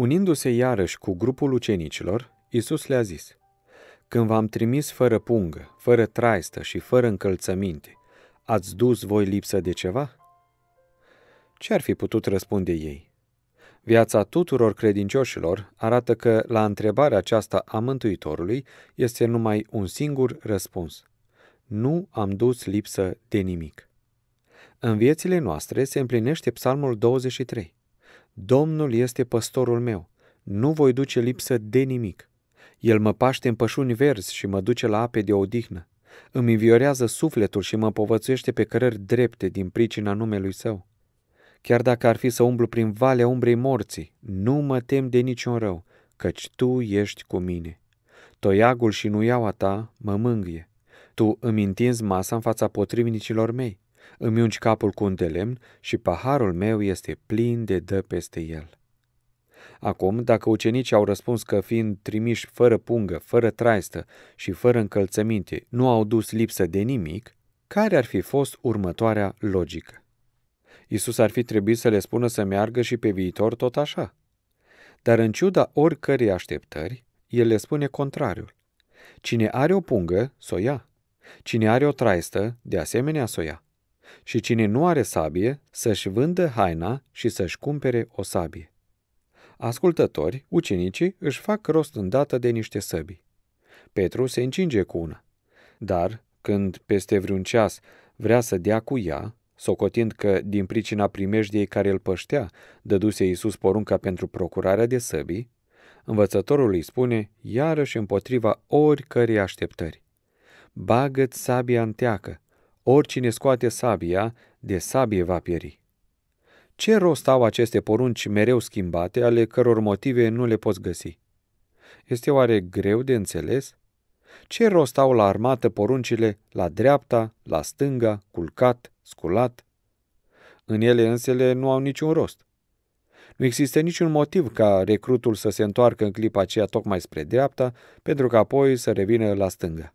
Unindu-se iarăși cu grupul ucenicilor, Isus le-a zis, Când v-am trimis fără pungă, fără traistă și fără încălțăminte, ați dus voi lipsă de ceva? Ce ar fi putut răspunde ei? Viața tuturor credincioșilor arată că la întrebarea aceasta a Mântuitorului este numai un singur răspuns. Nu am dus lipsă de nimic. În viețile noastre se împlinește Psalmul 23. Domnul este păstorul meu, nu voi duce lipsă de nimic. El mă paște în pășuni verzi și mă duce la ape de odihnă. Îmi inviorează sufletul și mă povățuiește pe cărări drepte din pricina numelui său. Chiar dacă ar fi să umblu prin valea umbrei morții, nu mă tem de niciun rău, căci tu ești cu mine. Toiagul și nuiaua ta mă mângâie. Tu îmi întinzi masa în fața potrivnicilor mei îmi ungi capul cu un de lemn și paharul meu este plin de dă peste el. Acum, dacă ucenicii au răspuns că fiind trimiși fără pungă, fără traistă și fără încălțăminte, nu au dus lipsă de nimic, care ar fi fost următoarea logică? Isus ar fi trebuit să le spună să meargă și pe viitor tot așa. Dar în ciuda oricărei așteptări, el le spune contrariul. Cine are o pungă, soia; Cine are o traistă, de asemenea soia. ia. Și cine nu are sabie, să-și vândă haina și să-și cumpere o sabie. Ascultători, ucenicii își fac rost îndată de niște săbi. Petru se încinge cu una, dar când peste vreun ceas vrea să dea cu ea, socotind că, din pricina primejdiei care îl păștea, dăduse Iisus porunca pentru procurarea de săbii, învățătorul îi spune, iarăși împotriva oricărei așteptări, bagă-ți sabia în teacă oricine scoate sabia, de sabie va pieri. Ce rost au aceste porunci mereu schimbate, ale căror motive nu le poți găsi? Este oare greu de înțeles? Ce rost au la armată poruncile la dreapta, la stânga, culcat, sculat? În ele însele nu au niciun rost. Nu există niciun motiv ca recrutul să se întoarcă în clipa aceea tocmai spre dreapta, pentru că apoi să revină la stânga.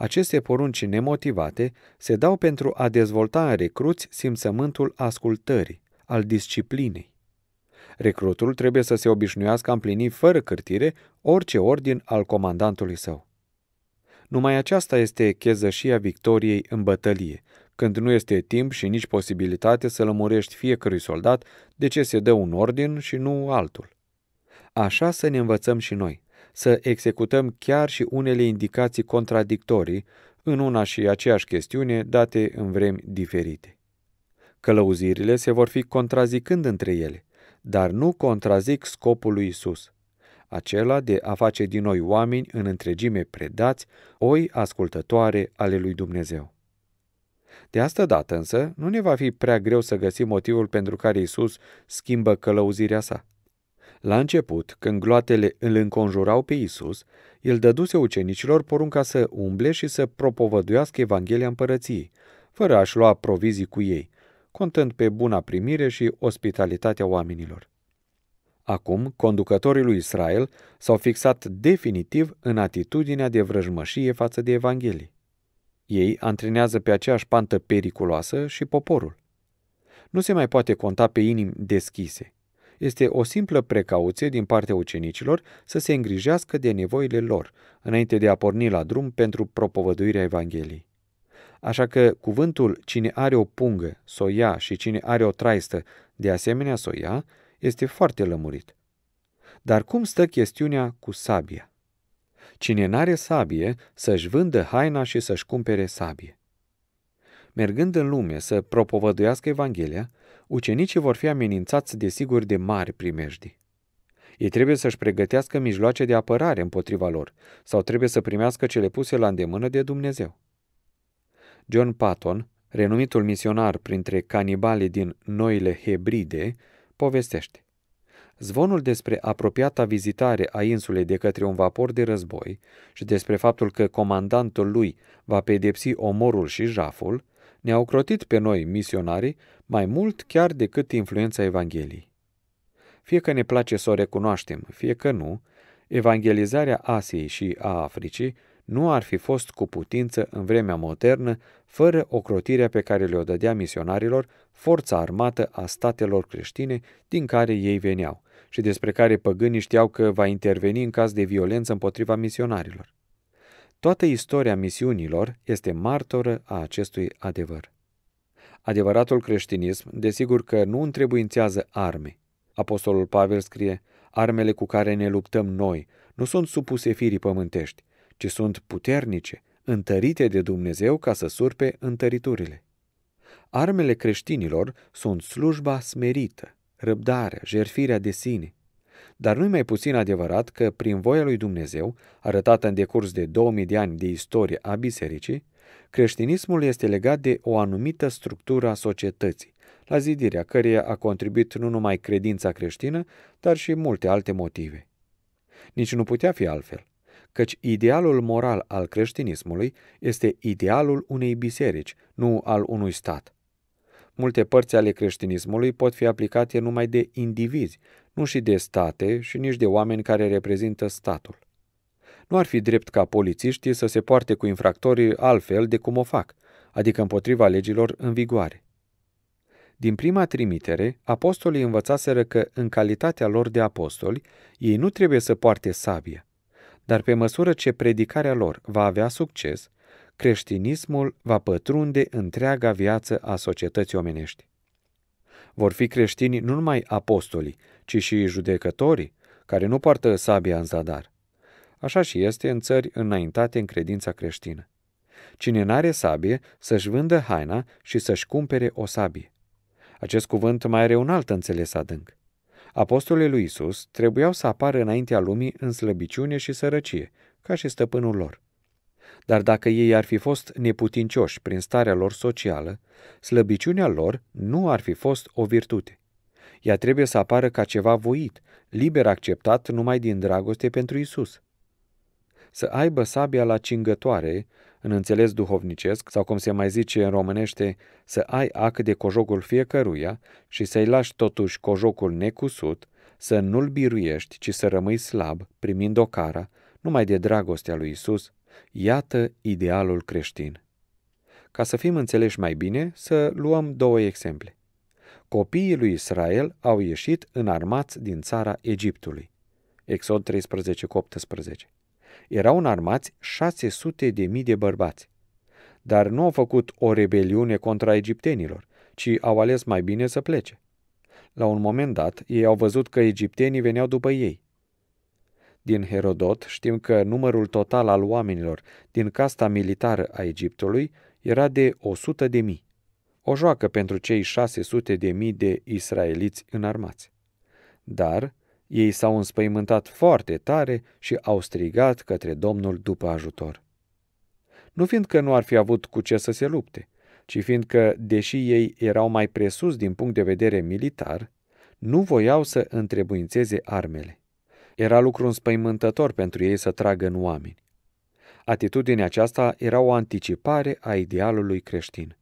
Aceste porunci nemotivate se dau pentru a dezvolta în recruți simțământul ascultării, al disciplinei. Recrutul trebuie să se obișnuiască a împlini fără cârtire orice ordin al comandantului său. Numai aceasta este chezășia victoriei în bătălie, când nu este timp și nici posibilitate să lămurești fiecărui soldat de ce se dă un ordin și nu altul. Așa să ne învățăm și noi, să executăm chiar și unele indicații contradictorii în una și aceeași chestiune date în vremi diferite. Călăuzirile se vor fi contrazicând între ele, dar nu contrazic scopul lui Isus, acela de a face din noi oameni în întregime predați, oi ascultătoare ale lui Dumnezeu. De asta dată însă, nu ne va fi prea greu să găsim motivul pentru care Isus schimbă călăuzirea sa – la început, când gloatele îl înconjurau pe Isus, el dăduse ucenicilor porunca să umble și să propovăduiască Evanghelia împărăției, fără a-și lua provizii cu ei, contând pe buna primire și ospitalitatea oamenilor. Acum, conducătorii lui Israel s-au fixat definitiv în atitudinea de vrăjmășie față de Evanghelie. Ei antrenează pe aceeași pantă periculoasă și poporul. Nu se mai poate conta pe inimi deschise – este o simplă precauție din partea ucenicilor să se îngrijească de nevoile lor, înainte de a porni la drum pentru propovăduirea Evangheliei. Așa că cuvântul cine are o pungă soia și cine are o traistă de asemenea soia, este foarte lămurit. Dar cum stă chestiunea cu sabia? Cine n-are sabie să-și vândă haina și să-și cumpere sabie. Mergând în lume să propovăduiască Evanghelia, ucenicii vor fi amenințați desigur de mari primejdii. Ei trebuie să-și pregătească mijloace de apărare împotriva lor sau trebuie să primească cele puse la îndemână de Dumnezeu. John Patton, renumitul misionar printre canibalii din Noile Hebride, povestește. Zvonul despre apropiata vizitare a insulei de către un vapor de război și despre faptul că comandantul lui va pedepsi omorul și jaful, ne-a ocrotit pe noi, misionarii, mai mult chiar decât influența Evangheliei. Fie că ne place să o recunoaștem, fie că nu, evangelizarea Asiei și a Africii nu ar fi fost cu putință în vremea modernă fără ocrotirea pe care le-o dădea misionarilor forța armată a statelor creștine din care ei veneau și despre care păgânii știau că va interveni în caz de violență împotriva misionarilor. Toată istoria misiunilor este martoră a acestui adevăr. Adevăratul creștinism, desigur că nu întrebuințează arme. Apostolul Pavel scrie, armele cu care ne luptăm noi nu sunt supuse firii pământești, ci sunt puternice, întărite de Dumnezeu ca să surpe întăriturile. Armele creștinilor sunt slujba smerită, răbdarea, jerfirea de sine, dar nu-i mai puțin adevărat că, prin voia lui Dumnezeu, arătată în decurs de 2000 de ani de istorie a bisericii, creștinismul este legat de o anumită structură a societății, la zidirea căreia a contribuit nu numai credința creștină, dar și multe alte motive. Nici nu putea fi altfel, căci idealul moral al creștinismului este idealul unei biserici, nu al unui stat. Multe părți ale creștinismului pot fi aplicate numai de indivizi, nu și de state și nici de oameni care reprezintă statul. Nu ar fi drept ca polițiștii să se poarte cu infractorii altfel de cum o fac, adică împotriva legilor în vigoare. Din prima trimitere, apostolii învățaseră că, în calitatea lor de apostoli, ei nu trebuie să poarte sabie, dar pe măsură ce predicarea lor va avea succes, creștinismul va pătrunde întreaga viață a societății omenești. Vor fi creștini nu numai apostolii, ci și judecătorii, care nu poartă sabia în zadar. Așa și este în țări înaintate în credința creștină. Cine n-are sabie, să-și vândă haina și să-și cumpere o sabie. Acest cuvânt mai are un alt înțeles adânc. Apostolii lui Isus trebuiau să apară înaintea lumii în slăbiciune și sărăcie, ca și stăpânul lor. Dar dacă ei ar fi fost neputincioși prin starea lor socială, slăbiciunea lor nu ar fi fost o virtute. Ea trebuie să apară ca ceva voit, liber acceptat numai din dragoste pentru Isus. Să aibă sabia la cingătoare, în înțeles duhovnicesc, sau cum se mai zice în românește, să ai ac de cojocul fiecăruia și să-i lași totuși cojocul necusut, să nu-l biruiești, ci să rămâi slab, primind o cara, numai de dragostea lui Isus, Iată idealul creștin. Ca să fim înțeleși mai bine, să luăm două exemple. Copiii lui Israel au ieșit în armați din țara Egiptului. Exod 13 cu 18. Erau armați 600 de mii de bărbați. Dar nu au făcut o rebeliune contra egiptenilor, ci au ales mai bine să plece. La un moment dat, ei au văzut că egiptenii veneau după ei din Herodot știm că numărul total al oamenilor din casta militară a Egiptului era de 100 de mii. O joacă pentru cei 600 de mii de israeliți înarmați. Dar ei s-au înspăimântat foarte tare și au strigat către Domnul după ajutor. Nu fiindcă nu ar fi avut cu ce să se lupte, ci fiindcă, deși ei erau mai presus din punct de vedere militar, nu voiau să întrebuințeze armele. Era lucru înspăimântător pentru ei să tragă în oameni. Atitudinea aceasta era o anticipare a idealului creștin.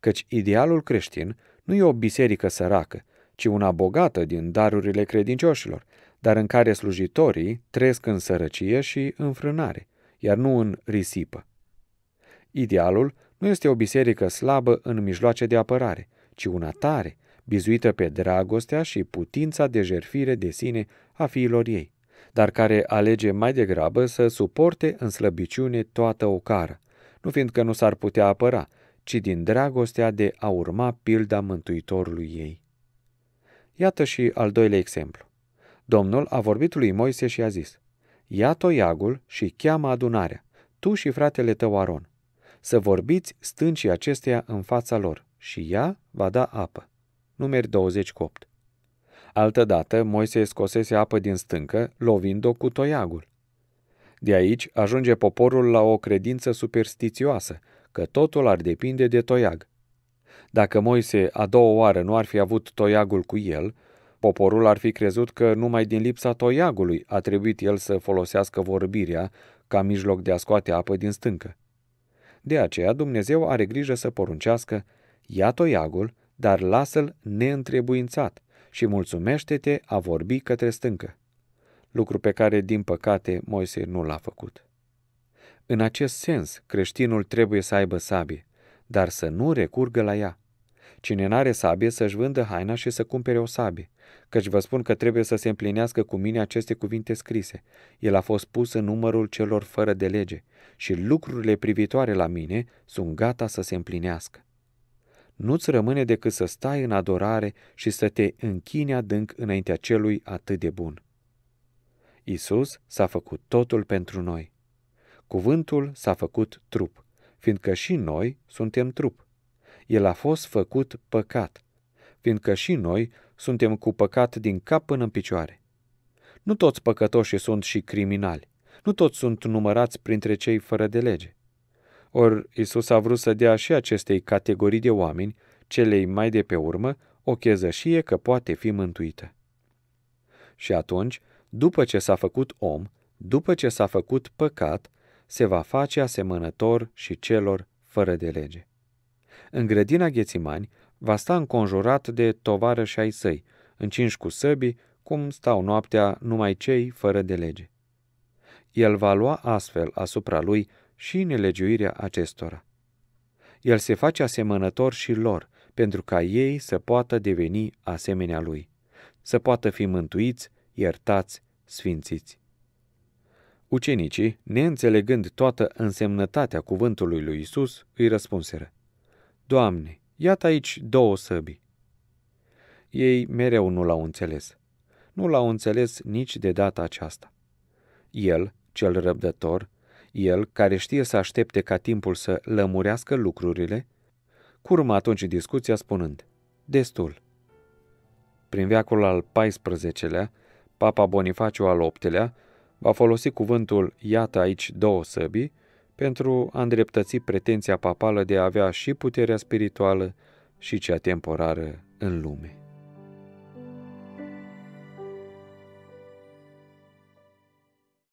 Căci idealul creștin nu e o biserică săracă, ci una bogată din darurile credincioșilor, dar în care slujitorii trăiesc în sărăcie și înfrânare, iar nu în risipă. Idealul nu este o biserică slabă în mijloace de apărare, ci una tare, bizuită pe dragostea și putința de jerfire de sine a fiilor ei, dar care alege mai degrabă să suporte în slăbiciune toată o cară, nu fiindcă nu s-ar putea apăra, ci din dragostea de a urma pilda Mântuitorului ei. Iată și al doilea exemplu. Domnul a vorbit lui Moise și a zis, Ia toiagul și cheamă adunarea, tu și fratele tău Aron, să vorbiți stâncii acesteia în fața lor și ea va da apă. Numeri 28. Altădată, Moise scosese apă din stâncă, lovind-o cu toiagul. De aici ajunge poporul la o credință superstițioasă, că totul ar depinde de toiag. Dacă Moise a doua oară nu ar fi avut toiagul cu el, poporul ar fi crezut că numai din lipsa toiagului a trebuit el să folosească vorbirea ca mijloc de a scoate apă din stâncă. De aceea Dumnezeu are grijă să poruncească, ia toiagul, dar lasă-l neîntrebuințat – și mulțumește-te a vorbi către stâncă, lucru pe care, din păcate, Moise nu l-a făcut. În acest sens, creștinul trebuie să aibă sabie, dar să nu recurgă la ea. Cine n-are sabie să-și vândă haina și să cumpere o sabie, căci vă spun că trebuie să se împlinească cu mine aceste cuvinte scrise. El a fost pus în numărul celor fără de lege și lucrurile privitoare la mine sunt gata să se împlinească nu-ți rămâne decât să stai în adorare și să te închini adânc înaintea celui atât de bun. Isus s-a făcut totul pentru noi. Cuvântul s-a făcut trup, fiindcă și noi suntem trup. El a fost făcut păcat, fiindcă și noi suntem cu păcat din cap până în picioare. Nu toți păcătoșii sunt și criminali, nu toți sunt numărați printre cei fără de lege. Ori Isus a vrut să dea și acestei categorii de oameni, celei mai de pe urmă, o chezășie că poate fi mântuită. Și atunci, după ce s-a făcut om, după ce s-a făcut păcat, se va face asemănător și celor fără de lege. În grădina Ghețimani va sta înconjurat de și ai săi, încinși cu săbi, cum stau noaptea numai cei fără de lege. El va lua astfel asupra lui și nelegiuirea acestora. El se face asemănător și lor, pentru ca ei să poată deveni asemenea lui, să poată fi mântuiți, iertați, sfințiți. Ucenicii, neînțelegând toată însemnătatea cuvântului lui Isus, îi răspunseră, Doamne, iată aici două săbi. Ei mereu nu l-au înțeles. Nu l-au înțeles nici de data aceasta. El, cel răbdător, el, care știe să aștepte ca timpul să lămurească lucrurile, curma atunci discuția spunând, destul. Prin veacul al XIV-lea, Papa Bonifaciu al VIII-lea va folosi cuvântul iată aici două săbii pentru a îndreptăți pretenția papală de a avea și puterea spirituală și cea temporară în lume.